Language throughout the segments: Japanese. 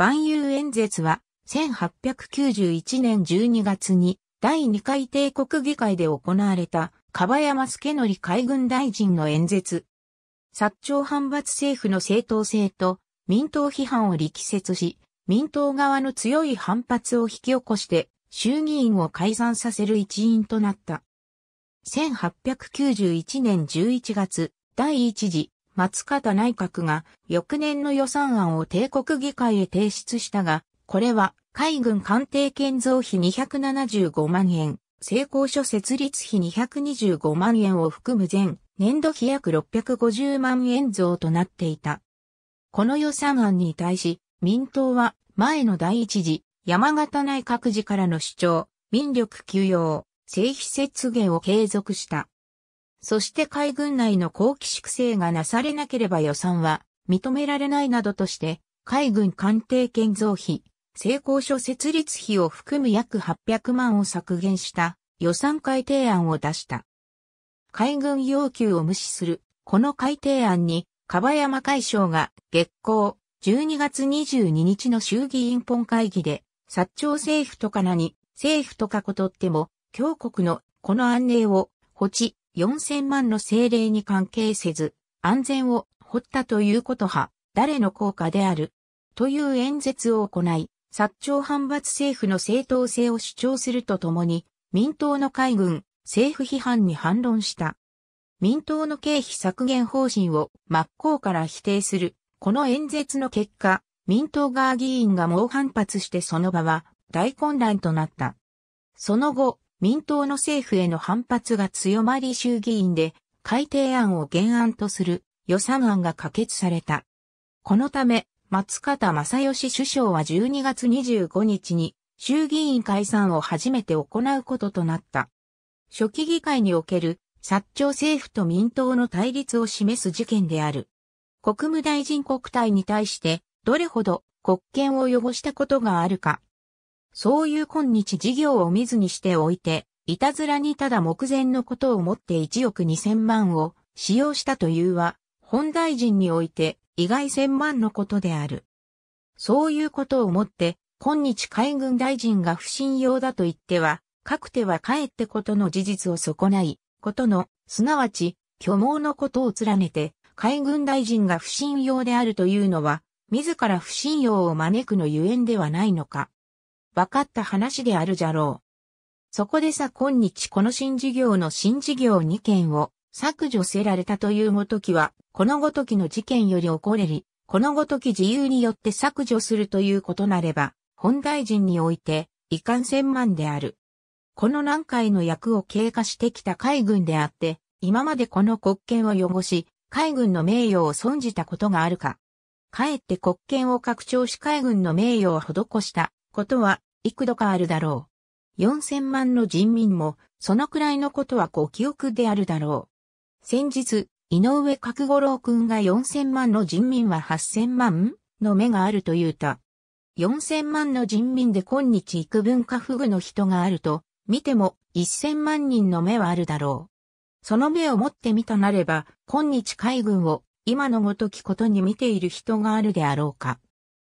万有演説は、1891年12月に、第2回帝国議会で行われた、樺山助則海軍大臣の演説。薩長反発政府の正当性と、民党批判を力説し、民党側の強い反発を引き起こして、衆議院を改ざんさせる一因となった。1891年11月、第1次松方内閣が翌年の予算案を帝国議会へ提出したが、これは海軍艦艇建造費275万円、成功書設立費225万円を含む全年度費約650万円増となっていた。この予算案に対し、民党は前の第一次山形内閣時からの主張、民力休養、政費節減を継続した。そして海軍内の後期粛清がなされなければ予算は認められないなどとして、海軍艦艇建造費、成功書設立費を含む約800万を削減した予算改定案を出した。海軍要求を無視する、この改定案に、樺山海省が月光12月22日の衆議院本会議で、薩長政府とかなに、政府とかことっても、強国のこの安寧を、保地、4000万の精霊に関係せず、安全を掘ったということは、誰の効果である。という演説を行い、薩長反発政府の正当性を主張するとともに、民党の海軍、政府批判に反論した。民党の経費削減方針を真っ向から否定する。この演説の結果、民党側議員が猛反発してその場は大混乱となった。その後、民党の政府への反発が強まり衆議院で改定案を原案とする予算案が可決された。このため、松方正義首相は12月25日に衆議院解散を初めて行うこととなった。初期議会における薩長政府と民党の対立を示す事件である。国務大臣国体に対してどれほど国権を汚したことがあるかそういう今日事業を見ずにしておいて、いたずらにただ目前のことをもって1億2000万を使用したというは、本大臣において意外1000万のことである。そういうことをもって、今日海軍大臣が不信用だと言っては、かくてはかえってことの事実を損ない、ことの、すなわち、虚妄のことを連ねて、海軍大臣が不信用であるというのは、自ら不信用を招くのゆえんではないのか。分かった話であるじゃろう。そこでさ今日この新事業の新事業2件を削除せられたというごときは、このごときの事件より起これり、このごとき自由によって削除するということなれば、本大臣において、遺憾千万である。この南海の役を経過してきた海軍であって、今までこの国権を汚し、海軍の名誉を損じたことがあるか。かえって国権を拡張し海軍の名誉を施したことは、幾度かあるだろう。4000万の人民も、そのくらいのことはご記憶であるだろう。先日、井上角五郎君が4000万の人民は8000万の目があると言うた。4000万の人民で今日幾分か不具の人があると、見ても1000万人の目はあるだろう。その目を持ってみたなれば、今日海軍を今のごときことに見ている人があるであろうか。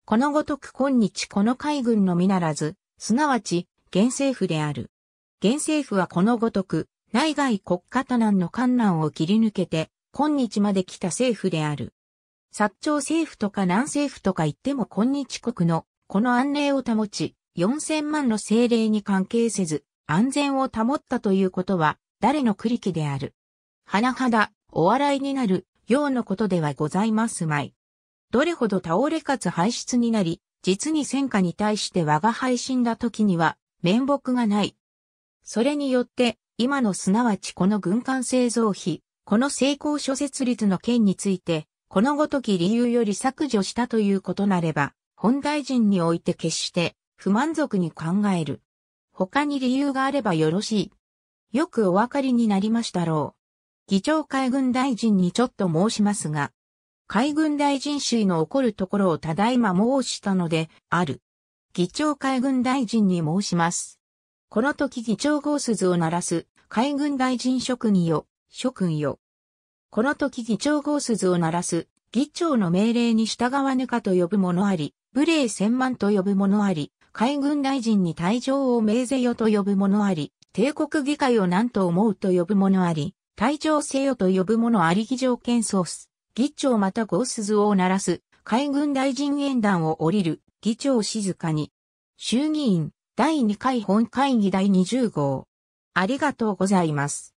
このごとく今日この海軍のみならず、すなわち、現政府である。現政府はこのごとく、内外国家多難の観難を切り抜けて、今日まで来た政府である。薩長政府とか南政府とか言っても今日国の、この安寧を保ち、四千万の政令に関係せず、安全を保ったということは、誰の栗木である。はなはだ、お笑いになる、ようのことではございますまい。どれほど倒れかつ排出になり、実に戦火に対して我が配信だ時には面目がない。それによって、今のすなわちこの軍艦製造費、この成功諸説率の件について、このごとき理由より削除したということなれば、本大臣において決して不満足に考える。他に理由があればよろしい。よくお分かりになりましたろう。議長海軍大臣にちょっと申しますが、海軍大臣主の起こるところをただいま申したので、ある。議長海軍大臣に申します。この時議長号鈴を鳴らす、海軍大臣職によ、諸君よ。この時議長号鈴を鳴らす、議長の命令に従わぬかと呼ぶ者あり、無礼千万と呼ぶ者あり、海軍大臣に退場を命ぜよと呼ぶ者あり、帝国議会を何と思うと呼ぶ者あり、退場せよと呼ぶ者あり議場検査す。議長またご鈴を鳴らす、海軍大臣演壇を降りる、議長静かに。衆議院、第2回本会議第20号。ありがとうございます。